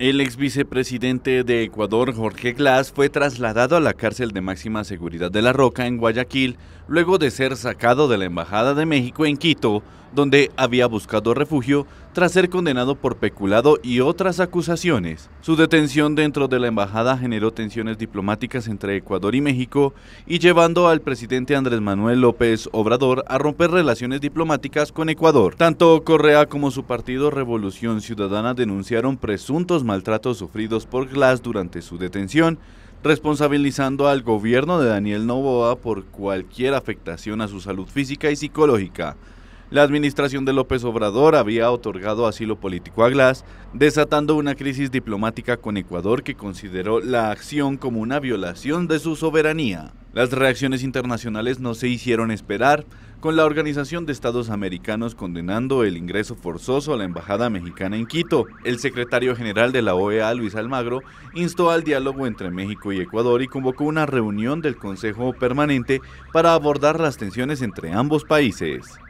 El ex vicepresidente de Ecuador, Jorge Glass, fue trasladado a la cárcel de máxima seguridad de La Roca en Guayaquil, luego de ser sacado de la Embajada de México en Quito donde había buscado refugio tras ser condenado por peculado y otras acusaciones. Su detención dentro de la embajada generó tensiones diplomáticas entre Ecuador y México y llevando al presidente Andrés Manuel López Obrador a romper relaciones diplomáticas con Ecuador. Tanto Correa como su partido Revolución Ciudadana denunciaron presuntos maltratos sufridos por Glass durante su detención, responsabilizando al gobierno de Daniel Novoa por cualquier afectación a su salud física y psicológica. La administración de López Obrador había otorgado asilo político a Glass, desatando una crisis diplomática con Ecuador que consideró la acción como una violación de su soberanía. Las reacciones internacionales no se hicieron esperar, con la Organización de Estados Americanos condenando el ingreso forzoso a la Embajada Mexicana en Quito. El secretario general de la OEA, Luis Almagro, instó al diálogo entre México y Ecuador y convocó una reunión del Consejo Permanente para abordar las tensiones entre ambos países.